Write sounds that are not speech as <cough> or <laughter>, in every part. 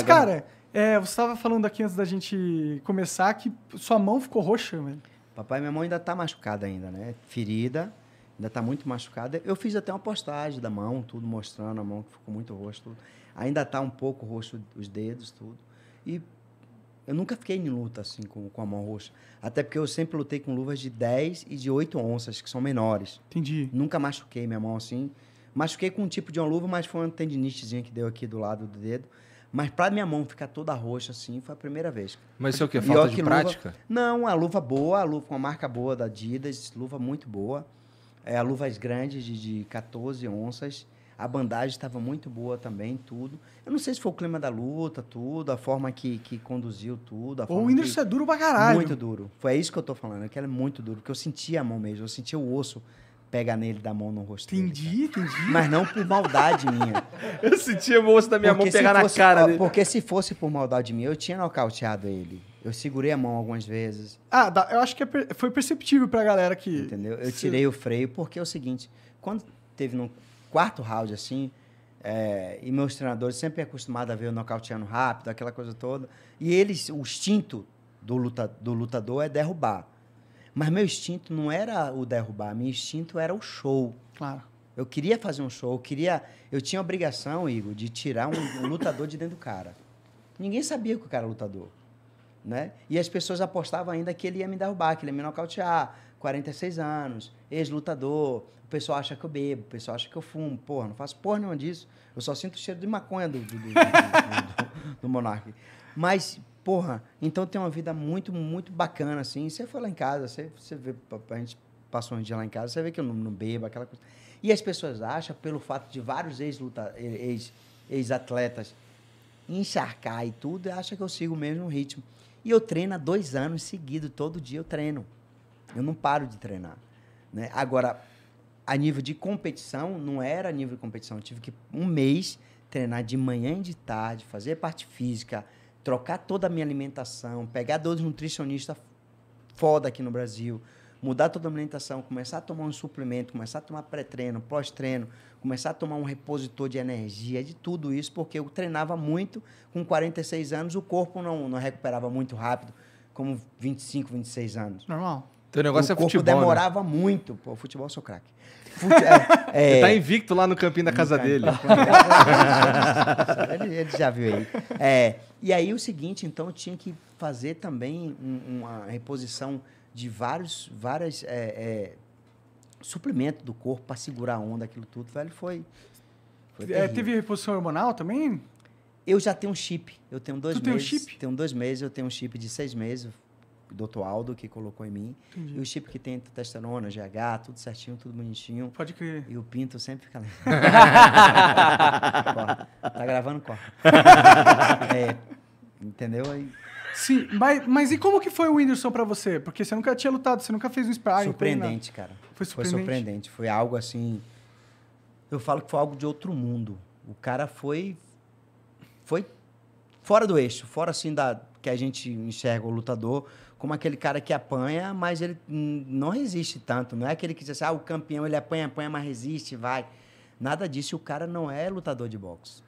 Mas, cara, é, você estava falando aqui antes da gente começar que sua mão ficou roxa, velho. Papai, minha mão ainda tá machucada ainda, né? Ferida, ainda tá muito machucada. Eu fiz até uma postagem da mão, tudo mostrando a mão que ficou muito roxa, tudo. Ainda tá um pouco roxo os dedos, tudo. E eu nunca fiquei em luta assim com, com a mão roxa. Até porque eu sempre lutei com luvas de 10 e de 8 onças, que são menores. Entendi. Nunca machuquei minha mão assim. Machuquei com um tipo de uma luva, mas foi uma tendinitezinha que deu aqui do lado do dedo. Mas pra minha mão ficar toda roxa assim, foi a primeira vez. Mas isso é o quê? Falta de prática? Luva... Não, a luva boa, a luva com uma marca boa da Adidas, luva muito boa. É, a luvas grandes de, de 14 onças. A bandagem estava muito boa também, tudo. Eu não sei se foi o clima da luta, tudo, a forma que, que conduziu tudo. o Whindersson que... é duro pra caralho. Muito duro. Foi isso que eu tô falando, que ela é muito duro, porque eu sentia a mão mesmo, eu sentia o osso pega nele, da mão no rosto Entendi, dele, entendi. Mas não por maldade minha. <laughs> Eu senti o moço da minha porque mão pegar na cara dele. Porque se fosse por maldade minha, eu tinha nocauteado ele. Eu segurei a mão algumas vezes. Ah, eu acho que é foi perceptível pra galera que... Entendeu? Eu tirei o freio porque é o seguinte, quando teve no quarto round, assim, é, e meus treinadores sempre acostumados a ver eu nocauteando rápido, aquela coisa toda, e eles, o instinto do, luta, do lutador é derrubar. Mas meu instinto não era o derrubar, meu instinto era o show. Claro. Eu queria fazer um show, eu queria. Eu tinha a obrigação, Igor, de tirar um, um lutador de dentro do cara. Ninguém sabia que o cara era lutador. Né? E as pessoas apostavam ainda que ele ia me derrubar, que ele ia me nocautear. 46 anos, ex-lutador. O pessoal acha que eu bebo, o pessoal acha que eu fumo. Porra, não faço porra nenhuma disso. Eu só sinto o cheiro de maconha do, do, do, do, do Mas Porra, então tem uma vida muito, muito bacana, assim. Você foi lá em casa, você, você vê, a gente passou um dia lá em casa, você vê que eu não, não bebo, aquela coisa. E as pessoas acham, pelo fato de vários ex-atletas ex, encharcar e tudo, acha que eu sigo o mesmo ritmo. E eu treino há dois anos seguidos, todo dia eu treino. Eu não paro de treinar. Né? Agora, a nível de competição, não era a nível de competição. Eu tive que um mês treinar de manhã e de tarde, fazer parte física, trocar toda a minha alimentação, pegar dois nutricionistas foda aqui no Brasil, mudar toda a alimentação, começar a tomar um suplemento, começar a tomar pré-treino, pós-treino, começar a tomar um repositor de energia, de tudo isso, porque eu treinava muito, com 46 anos o corpo não, não recuperava muito rápido, como 25, 26 anos. Normal. Teu negócio o é corpo futebol. Né? demorava né? muito. Pô, futebol eu é sou craque. Fute... É, é... <laughs> Você tá é. invicto lá no campinho da casa dele. ele, já viu aí. É, e aí o seguinte, então eu tinha que fazer também uma reposição de vários, várias é, é do corpo para segurar a onda, aquilo tudo, velho, foi. foi é, teve reposição hormonal também? Eu já tenho um chip. Eu tenho dois tu meses. Tem um chip? Tenho dois meses, eu tenho um chip de seis meses. Doutor Aldo que colocou em mim. Entendi. E o chip que tem testosterona, GH, tudo certinho, tudo bonitinho. Pode crer. E o pinto sempre fica lá. <laughs> tá gravando, corta. <laughs> é, entendeu? Aí... Sim, mas, mas e como que foi o Whindersson para você? Porque você nunca tinha lutado, você nunca fez um sparring. Né? Surpreendente, cara. Foi surpreendente. Foi surpreendente. Foi algo assim... Eu falo que foi algo de outro mundo. O cara foi... Foi fora do eixo, fora assim da que a gente enxerga o lutador como aquele cara que apanha, mas ele não resiste tanto. Não é aquele que diz assim, ah, o campeão ele apanha, apanha, mas resiste, vai. Nada disso. O cara não é lutador de boxe.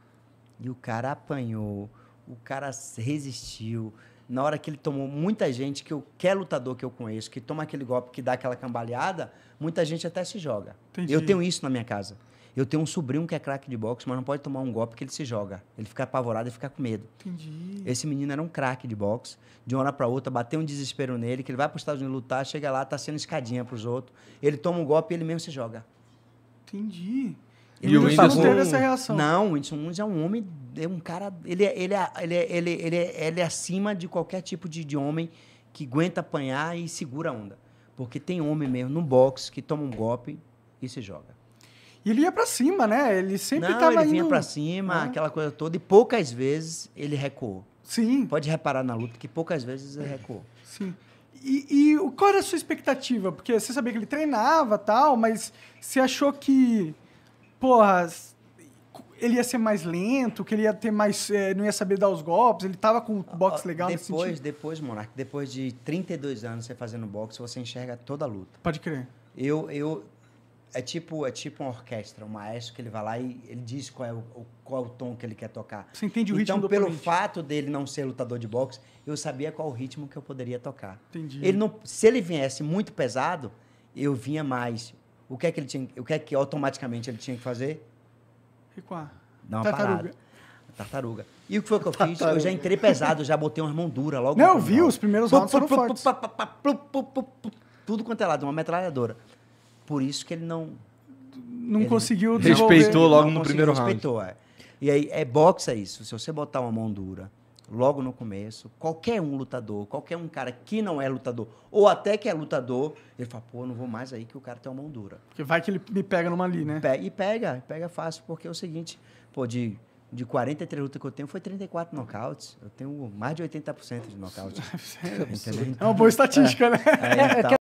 E o cara apanhou, o cara resistiu, na hora que ele tomou muita gente, que eu quer lutador que eu conheço, que toma aquele golpe, que dá aquela cambaleada, muita gente até se joga. Entendi. Eu tenho isso na minha casa. Eu tenho um sobrinho que é craque de boxe, mas não pode tomar um golpe que ele se joga. Ele fica apavorado e fica com medo. Entendi. Esse menino era um craque de boxe. De uma hora para outra, bateu um desespero nele, que ele vai para os Estados Unidos lutar, chega lá, tá sendo escadinha para os outros. Ele toma um golpe e ele mesmo se joga. Entendi. E, o Whindersson não teve essa reação. Não, o Whindersson Nunes é um homem, é um cara. Ele, é, é, é, ele, ele, ele, ele, ele é acima de qualquer tipo de, de homem que aguenta apanhar e segura a onda. Porque tem homem mesmo no boxe que toma um golpe e se joga. E ele ia para cima, né? Ele sempre Não, tava ele vinha indo... para cima, aquela coisa toda, e poucas vezes ele recuou. Sim. Pode reparar na luta que poucas vezes ele recuou. Sim. E, e qual era a sua expectativa? Porque você sabia que ele treinava tal, mas você achou que porra, ele ia ser mais lento, que ele ia ter mais. É, não ia saber dar os golpes, ele tava com o boxe legal depois, nesse sentido. Depois, Monark, depois de 32 anos você fazendo boxe, você enxerga toda a luta. Pode crer. Eu. eu é tipo, é tipo uma orquestra, um maestro que ele vai lá e ele diz qual é o, qual é o tom que ele quer tocar. Você entende o então, ritmo Então, pelo oponente. fato dele não ser lutador de boxe, eu sabia qual o ritmo que eu poderia tocar. Entendi. Ele não, se ele viesse muito pesado, eu vinha mais o que é que ele tinha, o que é que automaticamente ele tinha que fazer? Recuar. Dar uma Tartaruga. parada. Tartaruga. E o que foi que eu fiz? Tartaruga. Eu já entrei pesado, já botei umas mão dura logo. Não, eu vi, os primeiros rounds Tudo quanto é lado, uma metralhadora. Por isso que ele não... Não ele conseguiu Respeitou logo no primeiro round. Respeitou, é. E aí, é boxe é isso. Se você botar uma mão dura logo no começo. Qualquer um lutador, qualquer um cara que não é lutador, ou até que é lutador, ele fala, pô, não vou mais aí que o cara tem uma mão dura. Porque vai que ele me pega numa ali, né? E pega, pega fácil, porque é o seguinte, pô, de, de 43 lutas que eu tenho, foi 34 nocautes. Eu tenho mais de 80% de nocautes. <laughs> É, é uma boa então, estatística, é. né? É, <laughs> é então,